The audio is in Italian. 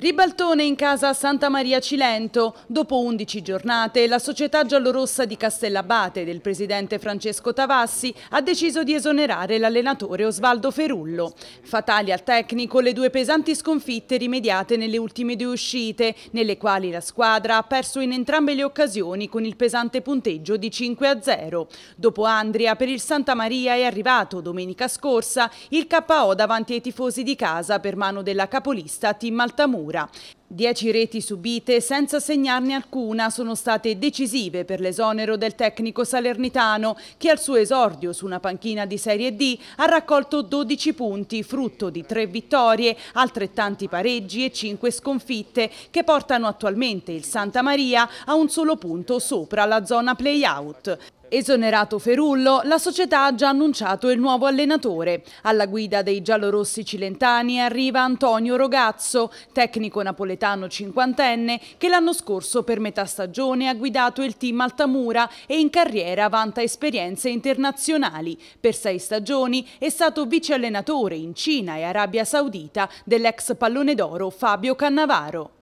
Ribaltone in casa Santa Maria Cilento. Dopo 11 giornate, la società giallorossa di Castellabate del presidente Francesco Tavassi ha deciso di esonerare l'allenatore Osvaldo Ferullo. Fatali al tecnico le due pesanti sconfitte rimediate nelle ultime due uscite, nelle quali la squadra ha perso in entrambe le occasioni con il pesante punteggio di 5 0. Dopo Andria, per il Santa Maria è arrivato domenica scorsa il KO davanti ai tifosi di casa per mano della capolista Tim Altamura paura. Dieci reti subite senza segnarne alcuna sono state decisive per l'esonero del tecnico salernitano che al suo esordio su una panchina di Serie D ha raccolto 12 punti frutto di tre vittorie, altrettanti pareggi e cinque sconfitte che portano attualmente il Santa Maria a un solo punto sopra la zona play-out. Esonerato Ferullo, la società ha già annunciato il nuovo allenatore. Alla guida dei giallorossi cilentani arriva Antonio Rogazzo, tecnico napoletano napoletano cinquantenne che l'anno scorso per metà stagione ha guidato il team Altamura e in carriera vanta esperienze internazionali. Per sei stagioni è stato vice allenatore in Cina e Arabia Saudita dell'ex pallone d'oro Fabio Cannavaro.